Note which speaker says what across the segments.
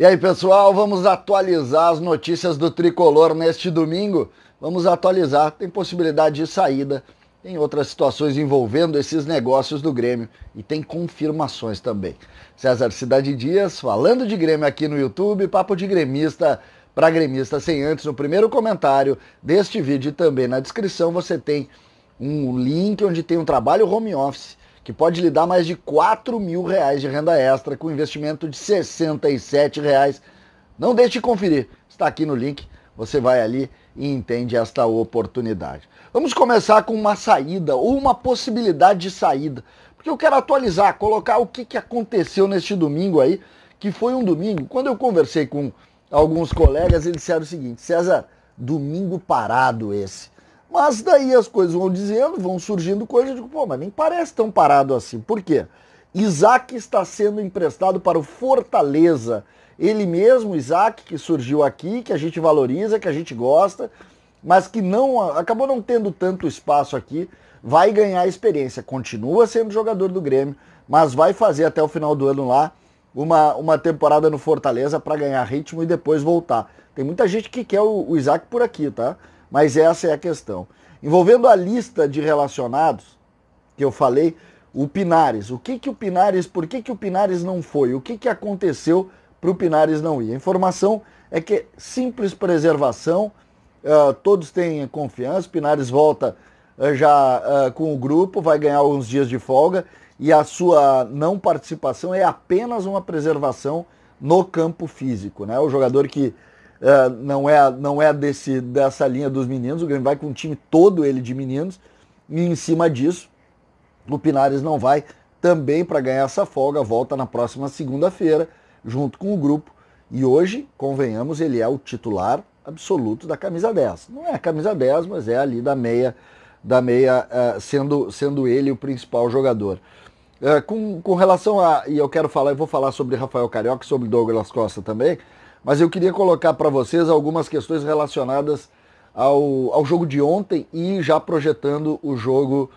Speaker 1: E aí, pessoal, vamos atualizar as notícias do tricolor neste domingo. Vamos atualizar. Tem possibilidade de saída, tem outras situações envolvendo esses negócios do Grêmio e tem confirmações também. César Cidade Dias falando de Grêmio aqui no YouTube, papo de gremista para gremista sem antes. No primeiro comentário deste vídeo e também na descrição você tem um link onde tem um trabalho home office que pode lhe dar mais de 4 mil reais de renda extra com investimento de 67 reais. Não deixe de conferir, está aqui no link, você vai ali e entende esta oportunidade. Vamos começar com uma saída ou uma possibilidade de saída, porque eu quero atualizar, colocar o que, que aconteceu neste domingo aí, que foi um domingo. Quando eu conversei com alguns colegas, eles disseram o seguinte: César, domingo parado esse. Mas daí as coisas vão dizendo, vão surgindo coisas, eu digo, pô, mas nem parece tão parado assim. Por quê? Isaac está sendo emprestado para o Fortaleza. Ele mesmo, Isaac, que surgiu aqui, que a gente valoriza, que a gente gosta, mas que não acabou não tendo tanto espaço aqui, vai ganhar experiência. Continua sendo jogador do Grêmio, mas vai fazer até o final do ano lá uma, uma temporada no Fortaleza para ganhar ritmo e depois voltar. Tem muita gente que quer o, o Isaac por aqui, tá? Mas essa é a questão. Envolvendo a lista de relacionados que eu falei, o Pinares. O que que o Pinares, por que que o Pinares não foi? O que que aconteceu para o Pinares não ir? A informação é que é simples preservação, uh, todos têm confiança, Pinares volta uh, já uh, com o grupo, vai ganhar uns dias de folga e a sua não participação é apenas uma preservação no campo físico, né? O jogador que é, não é, não é desse, dessa linha dos meninos. O Grêmio vai com o time todo ele de meninos. E em cima disso, o Pinares não vai também para ganhar essa folga. Volta na próxima segunda-feira, junto com o grupo. E hoje, convenhamos, ele é o titular absoluto da camisa 10. Não é a camisa 10, mas é ali da meia, da meia é, sendo, sendo ele o principal jogador. É, com, com relação a. E eu quero falar, eu vou falar sobre Rafael Carioca sobre Douglas Costa também. Mas eu queria colocar para vocês algumas questões relacionadas ao, ao jogo de ontem e já projetando o jogo,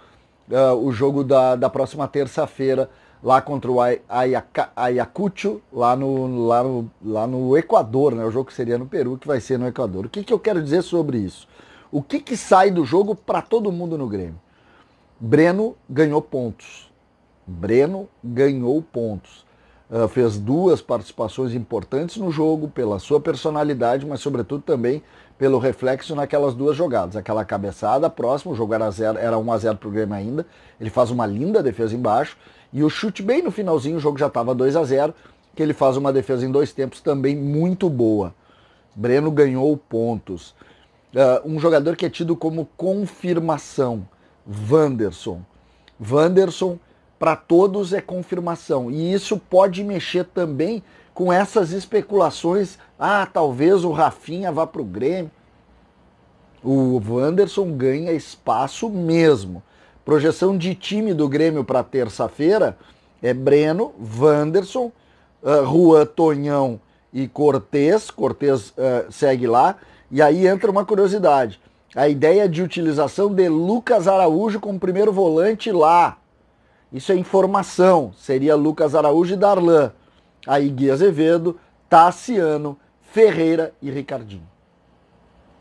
Speaker 1: uh, o jogo da, da próxima terça-feira lá contra o Ayacucho, lá no, lá, no, lá no Equador, né? o jogo que seria no Peru, que vai ser no Equador. O que, que eu quero dizer sobre isso? O que, que sai do jogo para todo mundo no Grêmio? Breno ganhou pontos. Breno ganhou pontos. Ah, fez duas participações importantes no jogo, pela sua personalidade, mas sobretudo também pelo reflexo naquelas duas jogadas. Aquela cabeçada próxima, o jogo era, zero, era 1 a 0 para o Grêmio ainda, ele faz uma linda defesa embaixo, e o chute bem no finalzinho, o jogo já estava 2 a 0 que ele faz uma defesa em dois tempos também muito boa. Breno ganhou pontos. Uh, um jogador que é tido como confirmação, Wanderson. Wanderson para todos é confirmação. E isso pode mexer também com essas especulações. Ah, talvez o Rafinha vá para o Grêmio. O Wanderson ganha espaço mesmo. Projeção de time do Grêmio para terça-feira é Breno, Wanderson, uh, Juan Tonhão e Cortez. Cortez uh, segue lá. E aí entra uma curiosidade. A ideia de utilização de Lucas Araújo como primeiro volante lá, isso é informação. Seria Lucas Araújo e Darlan. Aí Gui Azevedo, Tassiano, Ferreira e Ricardinho.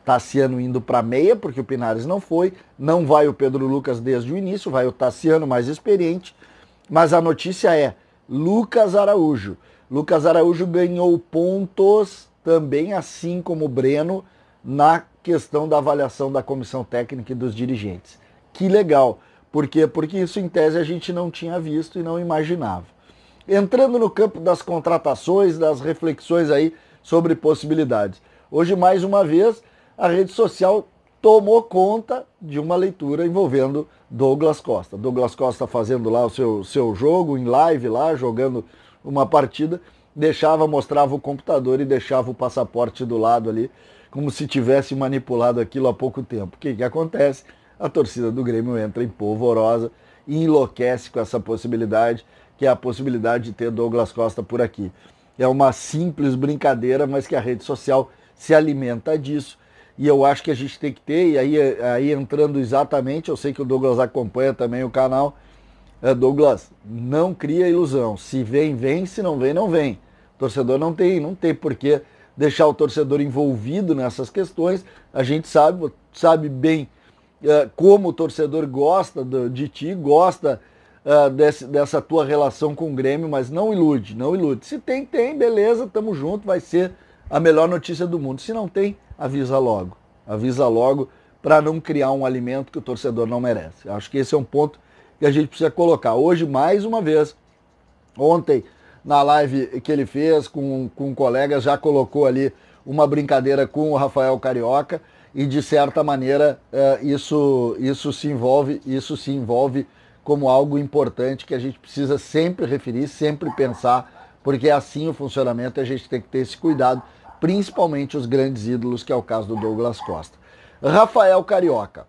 Speaker 1: Tassiano indo para meia, porque o Pinares não foi. Não vai o Pedro Lucas desde o início, vai o Tassiano mais experiente. Mas a notícia é Lucas Araújo. Lucas Araújo ganhou pontos também, assim como o Breno, na questão da avaliação da comissão técnica e dos dirigentes. Que legal! Por quê? Porque isso, em tese, a gente não tinha visto e não imaginava. Entrando no campo das contratações, das reflexões aí sobre possibilidades. Hoje, mais uma vez, a rede social tomou conta de uma leitura envolvendo Douglas Costa. Douglas Costa fazendo lá o seu, seu jogo, em live lá, jogando uma partida, deixava, mostrava o computador e deixava o passaporte do lado ali, como se tivesse manipulado aquilo há pouco tempo. O que, que acontece? a torcida do Grêmio entra em polvorosa e enlouquece com essa possibilidade, que é a possibilidade de ter Douglas Costa por aqui. É uma simples brincadeira, mas que a rede social se alimenta disso. E eu acho que a gente tem que ter, e aí, aí entrando exatamente, eu sei que o Douglas acompanha também o canal. É, Douglas, não cria ilusão. Se vem, vem, se não vem, não vem. O torcedor não tem, não tem porquê deixar o torcedor envolvido nessas questões. A gente sabe, sabe bem é, como o torcedor gosta de ti, gosta é, desse, dessa tua relação com o Grêmio, mas não ilude, não ilude. Se tem, tem, beleza, tamo junto, vai ser a melhor notícia do mundo. Se não tem, avisa logo. Avisa logo para não criar um alimento que o torcedor não merece. Acho que esse é um ponto que a gente precisa colocar. Hoje, mais uma vez, ontem, na live que ele fez com, com um colega, já colocou ali uma brincadeira com o Rafael Carioca e de certa maneira eh, isso, isso se envolve, isso se envolve como algo importante que a gente precisa sempre referir, sempre pensar, porque é assim o funcionamento e a gente tem que ter esse cuidado, principalmente os grandes ídolos, que é o caso do Douglas Costa. Rafael Carioca.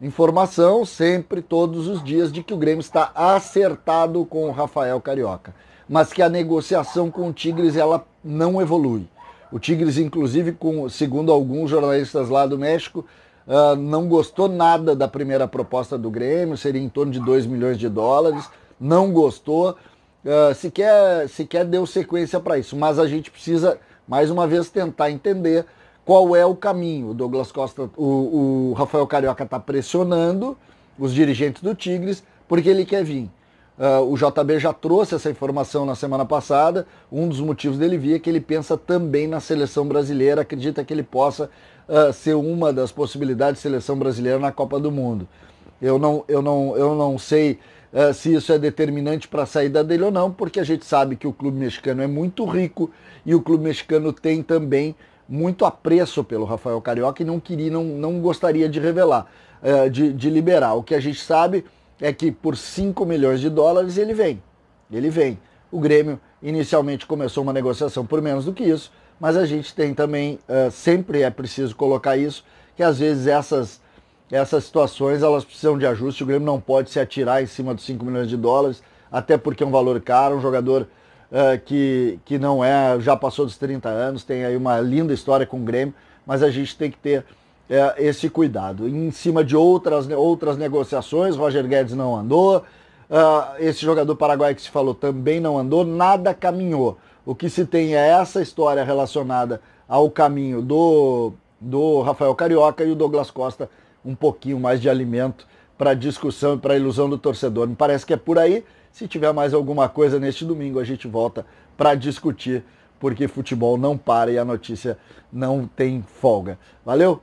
Speaker 1: Informação sempre, todos os dias, de que o Grêmio está acertado com o Rafael Carioca, mas que a negociação com o Tigres ela não evolui. O Tigres, inclusive, com, segundo alguns jornalistas lá do México, uh, não gostou nada da primeira proposta do Grêmio, seria em torno de 2 milhões de dólares, não gostou, uh, sequer, sequer deu sequência para isso. Mas a gente precisa, mais uma vez, tentar entender qual é o caminho. O Douglas Costa, o, o Rafael Carioca está pressionando os dirigentes do Tigres porque ele quer vir. Uh, o JB já trouxe essa informação na semana passada. Um dos motivos dele via é que ele pensa também na seleção brasileira, acredita que ele possa uh, ser uma das possibilidades de seleção brasileira na Copa do Mundo. Eu não, eu não, eu não sei uh, se isso é determinante para a saída dele ou não, porque a gente sabe que o clube mexicano é muito rico e o clube mexicano tem também muito apreço pelo Rafael Carioca e não queria, não, não gostaria de revelar, de, de liberar. O que a gente sabe é que por 5 milhões de dólares ele vem. Ele vem. O Grêmio inicialmente começou uma negociação por menos do que isso, mas a gente tem também, uh, sempre é preciso colocar isso, que às vezes essas, essas situações elas precisam de ajuste, o Grêmio não pode se atirar em cima dos 5 milhões de dólares, até porque é um valor caro, um jogador uh, que, que não é, já passou dos 30 anos, tem aí uma linda história com o Grêmio, mas a gente tem que ter é, esse cuidado. Em cima de outras, né, outras negociações, Roger Guedes não andou, uh, esse jogador paraguaio que se falou também não andou, nada caminhou. O que se tem é essa história relacionada ao caminho do, do Rafael Carioca e o Douglas Costa, um pouquinho mais de alimento para discussão e para ilusão do torcedor. Me parece que é por aí. Se tiver mais alguma coisa neste domingo, a gente volta para discutir, porque futebol não para e a notícia não tem folga. Valeu?